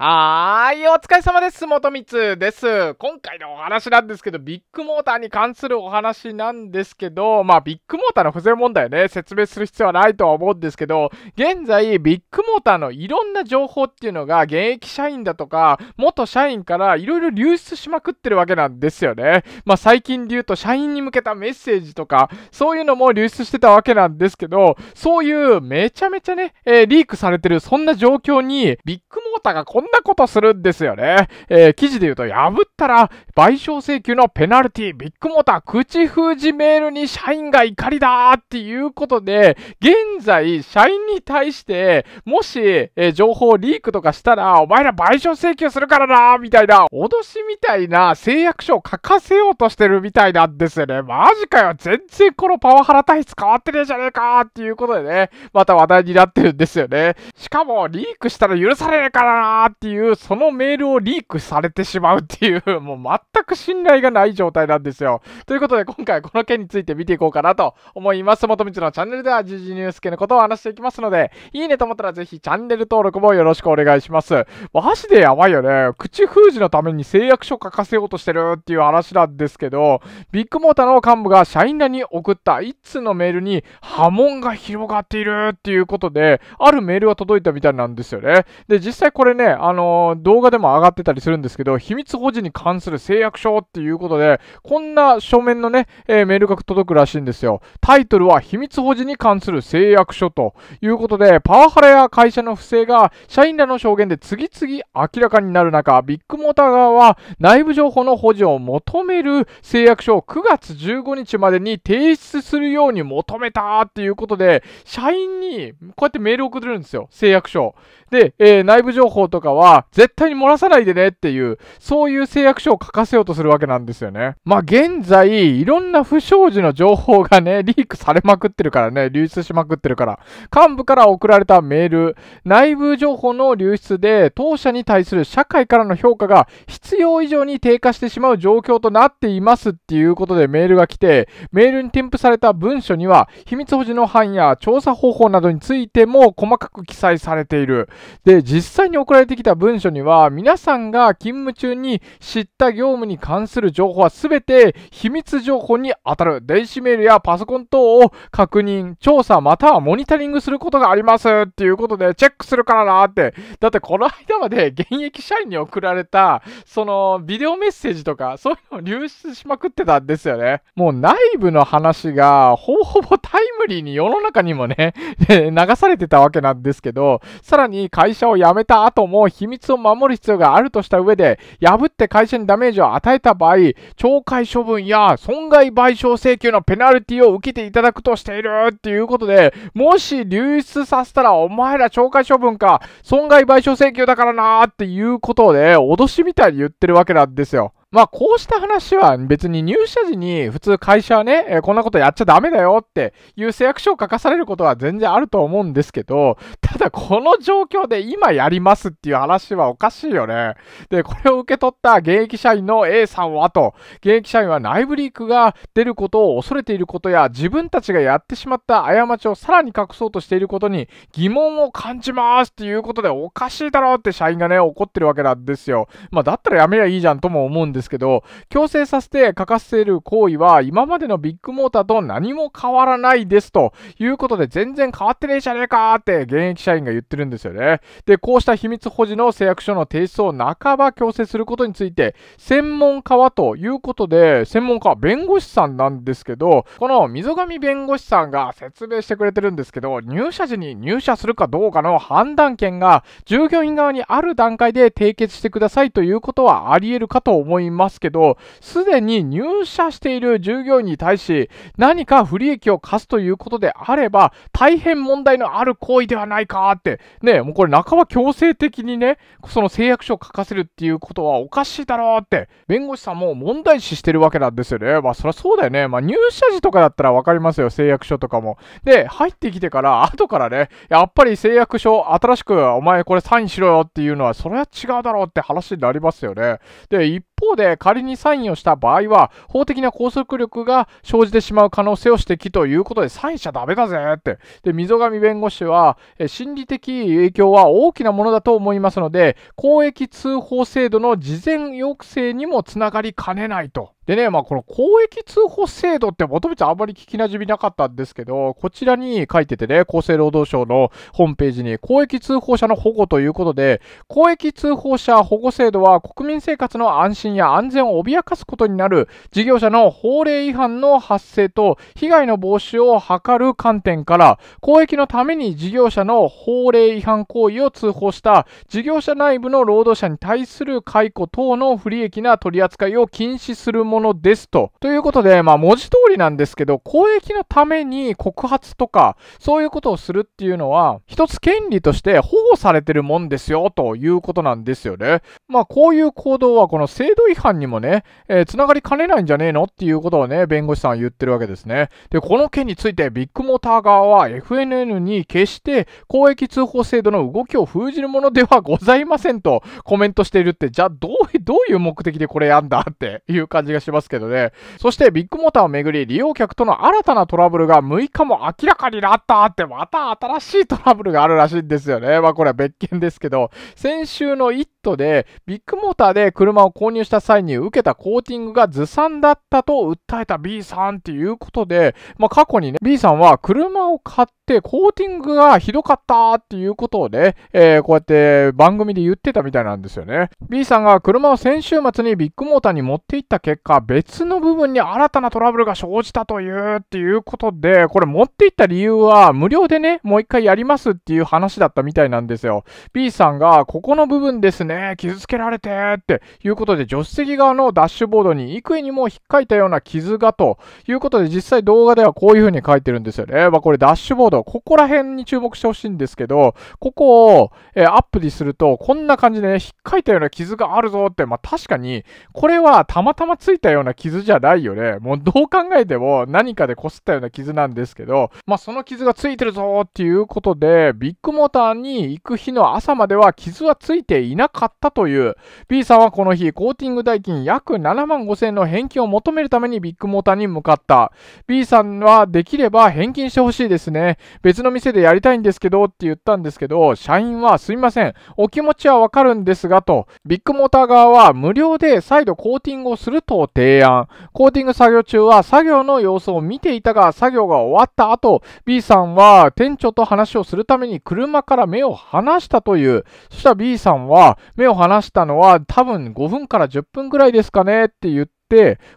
はーい、お疲れ様です。元光です。今回のお話なんですけど、ビッグモーターに関するお話なんですけど、まあ、ビッグモーターの不全問題ね、説明する必要はないとは思うんですけど、現在、ビッグモーターのいろんな情報っていうのが、現役社員だとか、元社員からいろいろ流出しまくってるわけなんですよね。まあ、最近で言うと、社員に向けたメッセージとか、そういうのも流出してたわけなんですけど、そういうめちゃめちゃね、えー、リークされてる、そんな状況に、ビッグモーターがこんなことするんですよね。えー、記事で言うと、破ったら賠償請求のペナルティ、ビッグモーター口封じメールに社員が怒りだっていうことで、現在、社員に対して、もし、えー、情報リークとかしたら、お前ら賠償請求するからなみたいな、脅しみたいな誓約書を書かせようとしてるみたいなんですよね。マジかよ。全然このパワハラ体質変わってねえじゃねえかっていうことでね、また話題になってるんですよね。しかも、リークしたら許されねえからなっていう、そのメールをリークされてしまうっていう、もう全く信頼がない状態なんですよ。ということで、今回この件について見ていこうかなと思います。元道のチャンネルでは、時事ニュース系のことを話していきますので、いいねと思ったらぜひチャンネル登録もよろしくお願いします。マジでやばいよね。口封じのために誓約書書かせようとしてるっていう話なんですけど、ビッグモーターの幹部が社員らに送った1通のメールに波紋が広がっているっていうことで、あるメールが届いたみたいなんですよね。で、実際これね、あのー、動画でも上がってたりするんですけど、秘密保持に関する誓約書っていうことで、こんな書面のね、えー、メールが届くらしいんですよ。タイトルは秘密保持に関する誓約書ということで、パワハラや会社の不正が社員らの証言で次々明らかになる中、ビッグモーター側は内部情報の保持を求める誓約書を9月15日までに提出するように求めたっていうことで、社員にこうやってメールを送るんですよ。誓約書。で、えー、内部情報とかかは、絶対に漏らさないでねっていう、そういう誓約書を書かせようとするわけなんですよね。まあ、現在、いろんな不祥事の情報がね、リークされまくってるからね、流出しまくってるから、幹部から送られたメール、内部情報の流出で、当社に対する社会からの評価が必要以上に低下してしまう状況となっていますっていうことでメールが来て、メールに添付された文書には、秘密保持の範囲や調査方法などについても細かく記載されている。で、実際に送られてきた文書には、皆さんが勤務中に知った業務に関する情報は全て秘密情報に当たる。電子メールやパソコン等を確認、調査、またはモニタリングすることがありますっていうことで、チェックするからなって。だってこの間まで現役社員に送られた、そのビデオメッセージとか、そういうの流出しまくってたんですよね。もう内部の話が、ほぼほぼタイムリーに世の中にもね 流されてたわけなんですけど、さらに会社を辞めた後も秘密を守る必要があるとした上で、破って会社にダメージを与えた場合、懲戒処分や損害賠償請求のペナルティを受けていただくとしているっていうことで、もし流出させたらお前ら懲戒処分か、損害賠償請求だからなーっていうことで、脅しみたいに言ってるわけなんですよ。まあ、こうした話は別に入社時に普通会社はね、えこんなことやっちゃダメだよっていう誓約書を書かされることは全然あると思うんですけど、ただこの状況で今やりますっていう話はおかしいよね。で、これを受け取った現役社員の A さんはと、現役社員は内部リークが出ることを恐れていることや自分たちがやってしまった過ちをさらに隠そうとしていることに疑問を感じますっていうことでおかしいだろうって社員がね、怒ってるわけなんですよ。まあ、だったらやめりゃいいじゃんとも思うんですですけど、強制させて書かせる行為は今までのビッグモーターと何も変わらないですということで全然変わってねえじゃねえかって現役社員が言ってるんですよね。で、こうした秘密保持の誓約書の提出を半ば強制することについて、専門家はということで、専門家は弁護士さんなんですけど、この溝上弁護士さんが説明してくれてるんですけど、入社時に入社するかどうかの判断権が従業員側にある段階で締結してくださいということはあり得るかと思いいますけど、すでに入社している従業員に対し、何か不利益を課すということであれば、大変問題のある行為ではないかって、ね、もうこれ半ば強制的にね、その誓約書を書かせるっていうことはおかしいだろうって、弁護士さんも問題視してるわけなんですよね。まあそりゃそうだよね。まあ入社時とかだったらわかりますよ、誓約書とかも。で、入ってきてから、後からね、やっぱり誓約書、新しくお前これサインしろよっていうのは、それは違うだろうって話になりますよね。で、一方で仮にサインをした場合は、法的な拘束力が生じてしまう可能性を指摘ということで、サインしちゃダメだぜって。で、溝上弁護士は、心理的影響は大きなものだと思いますので、公益通報制度の事前抑制にもつながりかねないと。でね、まあ、この公益通報制度ってもともとあんまり聞きなじみなかったんですけど、こちらに書いててね、厚生労働省のホームページに公益通報者の保護ということで、公益通報者保護制度は国民生活の安心や安全を脅かすことになる事業者の法令違反の発生と被害の防止を図る観点から、公益のために事業者の法令違反行為を通報した事業者内部の労働者に対する解雇等の不利益な取り扱いを禁止するもののですと。ということで、まあ文字通りなんですけど、公益のために告発とか、そういうことをするっていうのは、一つ権利として保護されてるもんですよ、ということなんですよね。まあこういう行動はこの制度違反にもね、えー、がりかねないんじゃねえのっていうことをね、弁護士さんは言ってるわけですね。で、この件についてビッグモーター側は FNN に決して公益通報制度の動きを封じるものでは ございませんとコメントしているって、じゃあどう、どういう目的でこれやんだっていう感じがししてますけどね。そしてビッグモーターをめぐり利用客との新たなトラブルが6日も明らかになったってまた新しいトラブルがあるらしいんですよね。まあこれは別件ですけど、先週のットでビッグモーターで車を購入した際に受けたコーティングがずさんだったと訴えた B さんっていうことで、まあ過去にね、B さんは車を買ってコーティングがひどかったっていうことをね、えー、こうやって番組で言ってたみたいなんですよね。B さんが車を先週末にビッグモーターに持って行った結果、別の部分に新たなトラブルが生じたというっていうことで、これ持っていった理由は無料でね、もう一回やりますっていう話だったみたいなんですよ。B さんが、ここの部分ですね、傷つけられてっていうことで、助手席側のダッシュボードに幾重にも引っかいたような傷がということで、実際動画ではこういう風に書いてるんですよね。まあ、これダッシュボード、ここら辺に注目してほしいんですけど、ここを、えアップにすると、こんな感じで、ね、引っかいたような傷があるぞって、まあ、確かに、これはたまたまついたたような傷じゃないよね。もうどう考えても何かで擦ったような傷なんですけど、まあその傷がついてるぞっていうことで、ビッグモーターに行く日の朝までは傷はついていなかったという、B さんはこの日、コーティング代金約7万5千円の返金を求めるためにビッグモーターに向かった。B さんはできれば返金してほしいですね。別の店でやりたいんですけどって言ったんですけど、社員はすいません。お気持ちはわかるんですがと、ビッグモーター側は無料で再度コーティングをすると提案。コーティング作業中は作業の様子を見ていたが、作業が終わった後、B さんは店長と話をするために車から目を離したという。そしたら B さんは目を離したのは多分5分から10分くらいですかねって言って、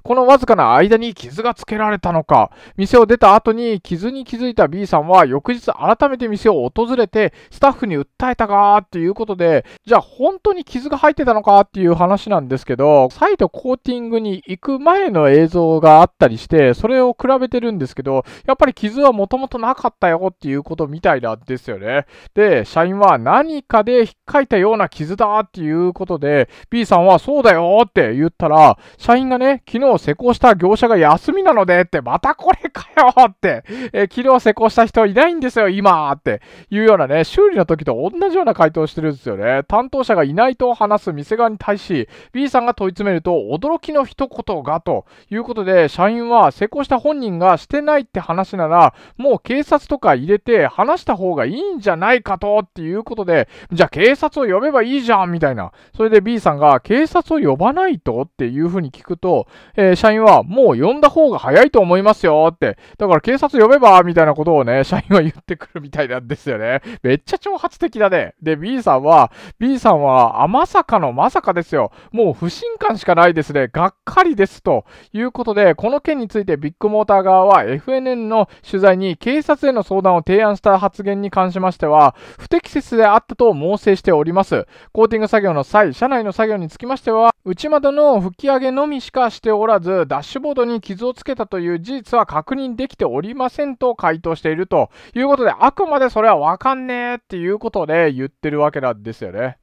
このわずかな間に傷がつけられたのか、店を出た後に傷に気づいた B さんは翌日改めて店を訪れて、スタッフに訴えたかっていうことで、じゃあ本当に傷が入ってたのかっていう話なんですけど、再度コーティングに行く前の映像があったりして、それを比べてるんですけど、やっぱり傷はもともとなかったよっていうことみたいなんですよね。で、社員は何かで引っかいたような傷だっていうことで、B さんはそうだよって言ったら、社員がね、昨日施工した業者が休みなのでって、またこれかよって、えー、昨日施工した人いないんですよ、今っていうようなね、修理の時と同じような回答をしてるんですよね。担当者がいないと話す店側に対し、B さんが問い詰めると、驚きの一言がということで、社員は施工した本人がしてないって話なら、もう警察とか入れて話した方がいいんじゃないかとっていうことで、じゃあ警察を呼べばいいじゃんみたいな。それで B さんが警察を呼ばないとっていうふうに聞くと、ど、えー、社員はもう呼んだ方が早いと思いますよって、だから警察呼べばみたいなことをね、社員は言ってくるみたいなんですよね。めっちゃ挑発的だね。で、B さんは、B さんは、あ、まさかのまさかですよ。もう不信感しかないですね。がっかりですということで、この件についてビッグモーター側は FNN の取材に警察への相談を提案した発言に関しましては、不適切であったと猛省しております。コーティング作業の際、社内の作業につきましては、内窓の吹き上げのみしか化しておらず、ダッシュボードに傷をつけたという事実は確認できておりませんと回答しているということで、あくまでそれはわかんねえっていうことで言ってるわけなんですよね。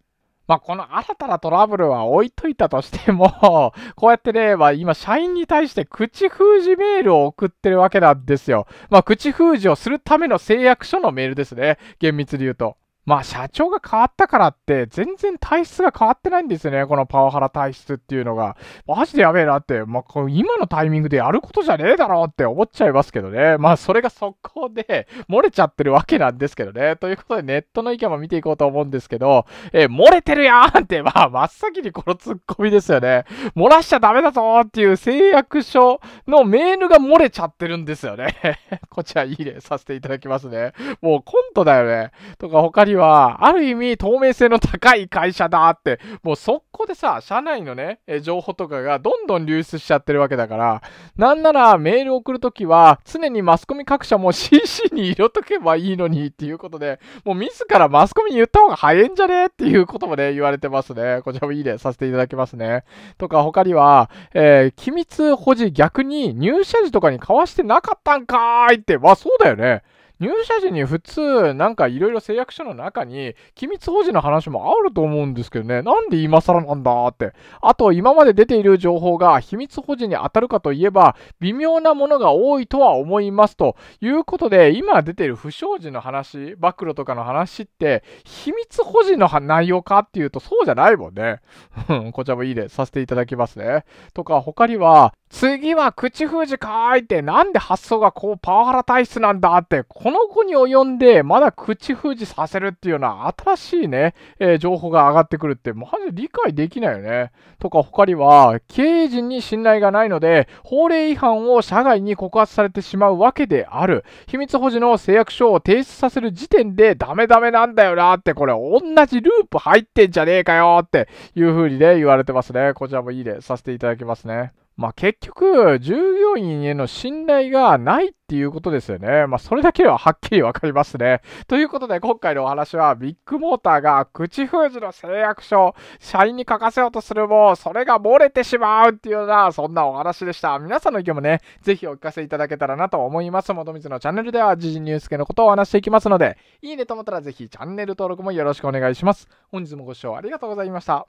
まあ、この新たなトラブルは置いといたとしても こうやってね、まあ、今、社員に対して口封じメールを送ってるわけなんですよ。まあ、口封じをするための誓約書のメールですね。厳密に言うと。まあ社長が変わったからって全然体質が変わってないんですよね。このパワハラ体質っていうのが。マジでやべえなって、まあ今のタイミングでやることじゃねえだろって思っちゃいますけどね。まあそれが速攻で 漏れちゃってるわけなんですけどね。ということでネットの意見も見ていこうと思うんですけど、え漏れてるやんって、まあ真っ先にこのツッコミですよね。漏らしちゃダメだぞっていう誓約書のメールが漏れちゃってるんですよね。こちらいい例させていただきますね。もうコントだよね。とか他には、ある意味透明性の高い会社だって、もう速攻でさ、社内のね、え情報とかがどんどん流出しちゃってるわけだから、なんならメール送るときは、常にマスコミ各社も CC に入れとけばいいのにっていうことで、もう自らマスコミに言った方が早いんじゃねっていうこともね、言われてますね。こちらもいいね、させていただきますね。とか、他には、えー、機密保持逆に入社時とかに交わしてなかったんかーいって、まあそうだよね。入社時に普通、なんかいろいろ誓約書の中に、機密保持の話もあると思うんですけどね、なんで今更なんだって。あと、今まで出ている情報が秘密保持に当たるかといえば、微妙なものが多いとは思います。ということで、今出ている不祥事の話、暴露とかの話って、秘密保持の内容かっていうと、そうじゃないもんね。こちらもいいでさせていただきますね。とか、他には、次は口封じかーいって、なんで発想がこうパワハラ体質なんだって、この子に及んで、まだ口封じさせるっていうのは、新しいね、えー、情報が上がってくるって、マジ理解できないよね。とか、他には、経営陣に信頼がないので、法令違反を社外に告発されてしまうわけである。秘密保持の誓約書を提出させる時点で、ダメダメなんだよなって、これ、同じループ入ってんじゃねえかよっていうふうにね、言われてますね。こちらもいいね、させていただきますね。まあ、結局、従業員への信頼がないっていうことですよね。まあ、それだけははっきりわかりますね。ということで、今回のお話は、ビッグモーターが口封じの誓約書、社員に書かせようとするも、それが漏れてしまうっていうような、そんなお話でした。皆さんの意見もね、ぜひお聞かせいただけたらなと思います。もとみのチャンネルでは、時事ニュース系のことをお話していきますので、いいねと思ったらぜひチャンネル登録もよろしくお願いします。本日もご視聴ありがとうございました。